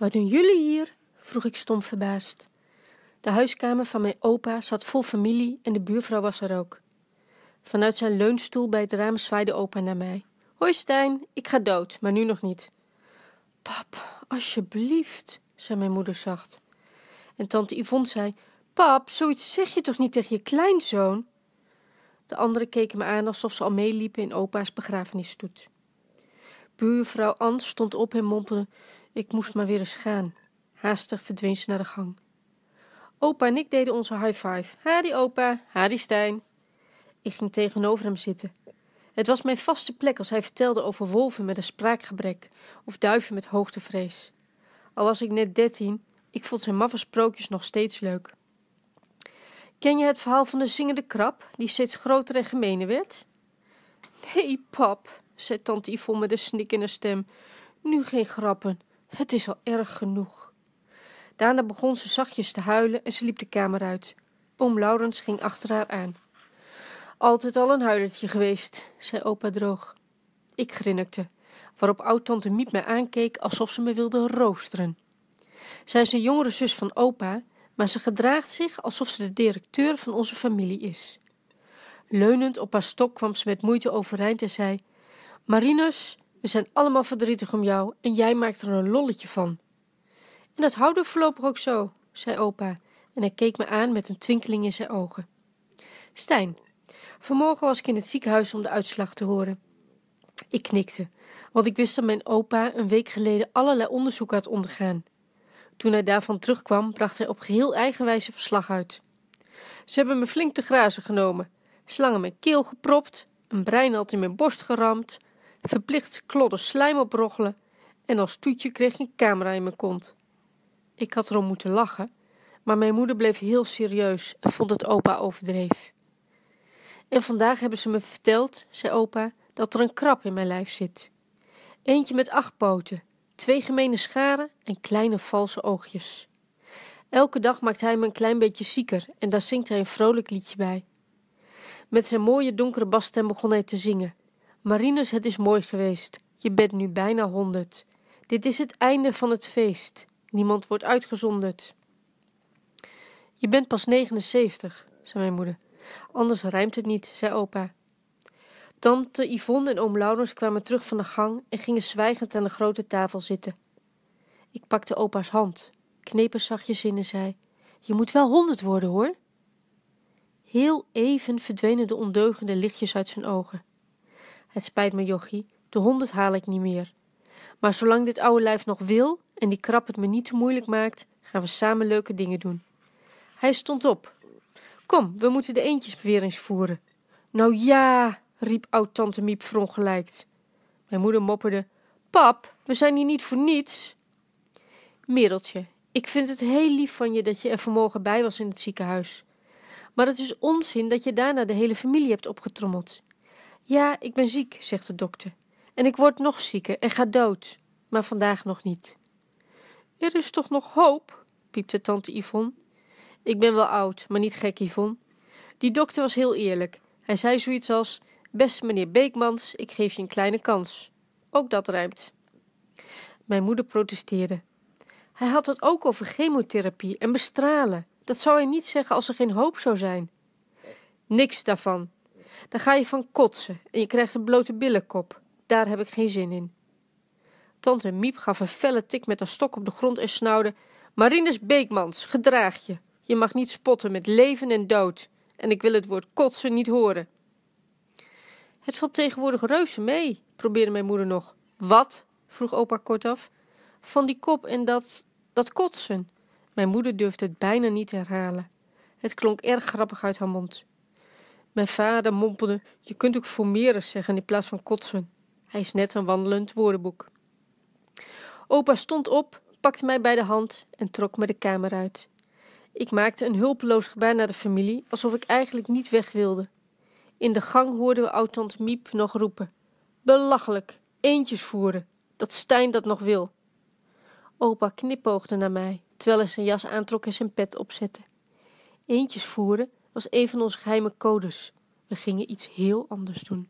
Wat doen jullie hier? vroeg ik stom verbaasd. De huiskamer van mijn opa zat vol familie en de buurvrouw was er ook. Vanuit zijn leunstoel bij het raam zwaaide opa naar mij. Hoi Stijn, ik ga dood, maar nu nog niet. Pap, alsjeblieft, zei mijn moeder zacht. En tante Yvonne zei: Pap, zoiets zeg je toch niet tegen je kleinzoon? De anderen keken me aan alsof ze al meeliepen in opa's begrafenisstoet. Buurvrouw Ans stond op en mompelde: ik moest maar weer eens gaan. Haastig verdween ze naar de gang. Opa en ik deden onze high five. Hadi opa, hadi Stijn. Ik ging tegenover hem zitten. Het was mijn vaste plek als hij vertelde over wolven met een spraakgebrek of duiven met hoogtevrees. Al was ik net dertien, ik vond zijn maffe sprookjes nog steeds leuk. Ken je het verhaal van de zingende krab, die steeds groter en gemener werd? Nee, pap, zei tante Yvonne met een snik in haar stem. Nu geen grappen. Het is al erg genoeg. Daarna begon ze zachtjes te huilen en ze liep de kamer uit. Oom Laurens ging achter haar aan. Altijd al een huilertje geweest, zei opa droog. Ik grinnikte, waarop oud-tante Miep mij aankeek alsof ze me wilde roosteren. Zij is een jongere zus van opa, maar ze gedraagt zich alsof ze de directeur van onze familie is. Leunend op haar stok kwam ze met moeite overeind en zei: Marinus, we zijn allemaal verdrietig om jou en jij maakt er een lolletje van. En dat houden we voorlopig ook zo, zei opa en hij keek me aan met een twinkeling in zijn ogen. Stijn, vanmorgen was ik in het ziekenhuis om de uitslag te horen. Ik knikte, want ik wist dat mijn opa een week geleden allerlei onderzoek had ondergaan. Toen hij daarvan terugkwam, bracht hij op geheel eigen wijze verslag uit. Ze hebben me flink te grazen genomen, slangen mijn keel gepropt, een brein breinhalt in mijn borst geramd, verplicht klodden slijm oprochelen en als toetje kreeg ik een camera in mijn kont. Ik had erom moeten lachen, maar mijn moeder bleef heel serieus en vond het opa overdreef. En vandaag hebben ze me verteld, zei opa, dat er een krab in mijn lijf zit. Eentje met acht poten, twee gemene scharen en kleine valse oogjes. Elke dag maakt hij me een klein beetje zieker en daar zingt hij een vrolijk liedje bij. Met zijn mooie donkere basstem begon hij te zingen. Marinus, het is mooi geweest. Je bent nu bijna honderd. Dit is het einde van het feest. Niemand wordt uitgezonderd. Je bent pas 79, zei mijn moeder. Anders rijmt het niet, zei opa. Tante Yvonne en oom Laurens kwamen terug van de gang en gingen zwijgend aan de grote tafel zitten. Ik pakte opa's hand, kneep er zachtjes in en zei: Je moet wel honderd worden hoor. Heel even verdwenen de ondeugende lichtjes uit zijn ogen. Het spijt me, jochie, de honderd haal ik niet meer. Maar zolang dit oude lijf nog wil en die krap het me niet te moeilijk maakt, gaan we samen leuke dingen doen. Hij stond op. Kom, we moeten de eentjes eens voeren. Nou ja, riep oud-tante Miep verongelijkt. Mijn moeder mopperde. Pap, we zijn hier niet voor niets. Mereltje, ik vind het heel lief van je dat je er vanmorgen bij was in het ziekenhuis. Maar het is onzin dat je daarna de hele familie hebt opgetrommeld. Ja, ik ben ziek, zegt de dokter. En ik word nog zieker en ga dood, maar vandaag nog niet. Er is toch nog hoop? piepte tante Yvonne. Ik ben wel oud, maar niet gek, Yvonne. Die dokter was heel eerlijk. Hij zei zoiets als: Beste meneer Beekmans, ik geef je een kleine kans. Ook dat ruimt. Mijn moeder protesteerde. Hij had het ook over chemotherapie en bestralen. Dat zou hij niet zeggen als er geen hoop zou zijn. Niks daarvan, dan ga je van kotsen en je krijgt een blote billenkop. Daar heb ik geen zin in. Tante Miep gaf een felle tik met haar stok op de grond en snauwde: Marinus Beekmans, gedraag je. Je mag niet spotten met leven en dood. En ik wil het woord kotsen niet horen. Het valt tegenwoordig reuze mee, probeerde mijn moeder nog. Wat? vroeg opa kortaf. Van die kop en dat. dat kotsen. Mijn moeder durfde het bijna niet herhalen. Het klonk erg grappig uit haar mond. Mijn vader mompelde: Je kunt ook formeren zeggen in plaats van kotsen. Hij is net een wandelend woordenboek. Opa stond op, pakte mij bij de hand en trok me de kamer uit. Ik maakte een hulpeloos gebaar naar de familie, alsof ik eigenlijk niet weg wilde. In de gang hoorden we oud-tante Miep nog roepen: Belachelijk, eentjes voeren, dat Stijn dat nog wil. Opa knipoogde naar mij, terwijl hij zijn jas aantrok en zijn pet opzette. Eentjes voeren, was een van onze geheime codes. We gingen iets heel anders doen.